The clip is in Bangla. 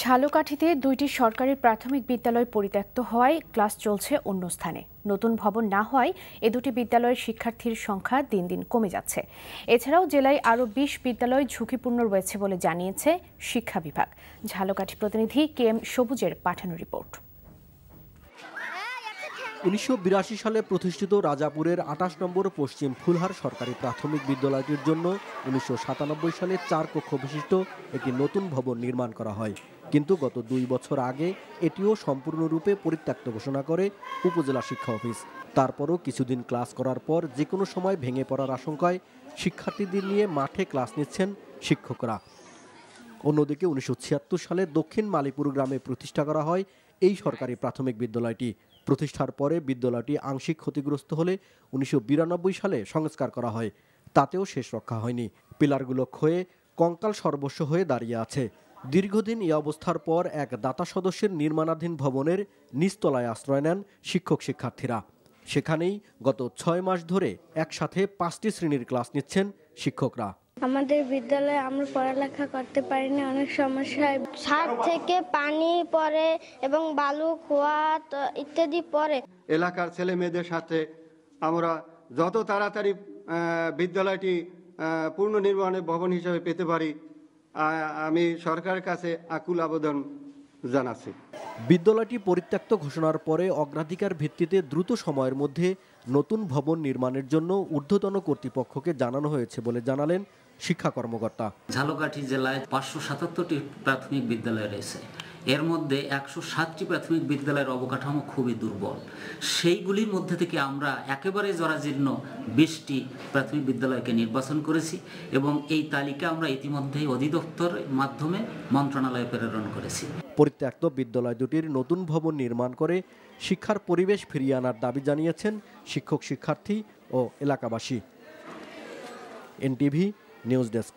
ঝালকাঠিতে দুইটি সরকারি প্রাথমিক বিদ্যালয় পরিত্যক্ত হওয়ায় ক্লাস চলছে অন্য স্থানে নতুন ভবন না হওয়ায় এ দুটি বিদ্যালয়ের শিক্ষার্থীর সংখ্যা দিন দিন কমে যাচ্ছে এছাড়াও জেলায় আরও বিশ বিদ্যালয় ঝুঁকিপূর্ণ রয়েছে বলে জানিয়েছে শিক্ষা বিভাগ ঝালকাঠি প্রতিনিধি কে এম সবুজের পাঠানো রিপোর্ট উনিশশো সালে প্রতিষ্ঠিত রাজাপুরের আঠাশ নম্বর পশ্চিম ফুলহার সরকারি প্রাথমিক বিদ্যালয়টির জন্য উনিশশো সালে চার কক্ষ বিশিষ্ট একটি নতুন ভবন নির্মাণ করা হয় কিন্তু গত দুই বছর আগে এটিও সম্পূর্ণরূপে পরিত্যক্ত ঘোষণা করে উপজেলা শিক্ষা অফিস তারপরও কিছুদিন ক্লাস করার পর যে কোনো সময় ভেঙে পড়ার আশঙ্কায় শিক্ষার্থীদের নিয়ে মাঠে ক্লাস নিচ্ছেন শিক্ষকরা অন্যদিকে উনিশশো সালে দক্ষিণ মালিপুর গ্রামে প্রতিষ্ঠা করা হয় এই সরকারি প্রাথমিক বিদ্যালয়টি প্রতিষ্ঠার পরে বিদ্যালয়টি আংশিক ক্ষতিগ্রস্ত হলে উনিশশো সালে সংস্কার করা হয় তাতেও শেষ রক্ষা হয়নি পিলারগুলো ক্ষয়ে কঙ্কাল সর্বস্ব হয়ে দাঁড়িয়ে আছে দীর্ঘদিন এই অবস্থার পর এক দাতা সদস্যের নির্মাণাধীন ভবনের নিস্তলায় আশ্রয় নেন শিক্ষক শিক্ষার্থীরা সেখানেই গত ছয় মাস ধরে একসাথে পাঁচটি শ্রেণীর ক্লাস নিচ্ছেন শিক্ষকরা আমাদের বিদ্যালয়ে আমরা পড়ালেখা করতে পারিনি অনেক সমস্যায় ছাদ থেকে পানি পড়ে এবং বালু খোয়া ইত্যাদি পড়ে এলাকার ছেলে মেয়েদের সাথে আমরা যত তাড়াতাড়ি বিদ্যালয়টি পূর্ণ নির্মাণের ভবন হিসেবে পেতে পারি আমি সরকারের কাছে আকুল আবেদন জানাছে বিদ্যালয়টি পরিত্যক্ত ঘোষণার পরে অগ্রাধিকার ভিত্তিতে দ্রুত সময়ের মধ্যে নতুন ভবন নির্মাণের জন্য ঊর্ধ্বতন কর্তৃপক্ষকে জানানো হয়েছে বলে জানালেন শিক্ষা কর্মকর্তা ঝালকাঠি জেলায় পাঁচশো সাতাত্তরটি প্রাথমিক বিদ্যালয় রয়েছে এর মধ্যে একশো সাতটি প্রাথমিক বিদ্যালয়ের অবকাঠামো খুবই দুর্বল সেইগুলির মধ্যে থেকে আমরা একেবারে জরাজীর্ণ বিশটি প্রাথমিক বিদ্যালয়কে নির্বাচন করেছি এবং এই তালিকা আমরা ইতিমধ্যেই অধিদপ্তরের মাধ্যমে মন্ত্রণালয়ে প্রেরণ করেছি পরিত্যক্ত বিদ্যালয় দুটির নতুন ভবন নির্মাণ করে শিক্ষার পরিবেশ ফিরিয়ে আনার দাবি জানিয়েছেন শিক্ষক শিক্ষার্থী ও এলাকাবাসী এনটিভি নিউজ ডেস্ক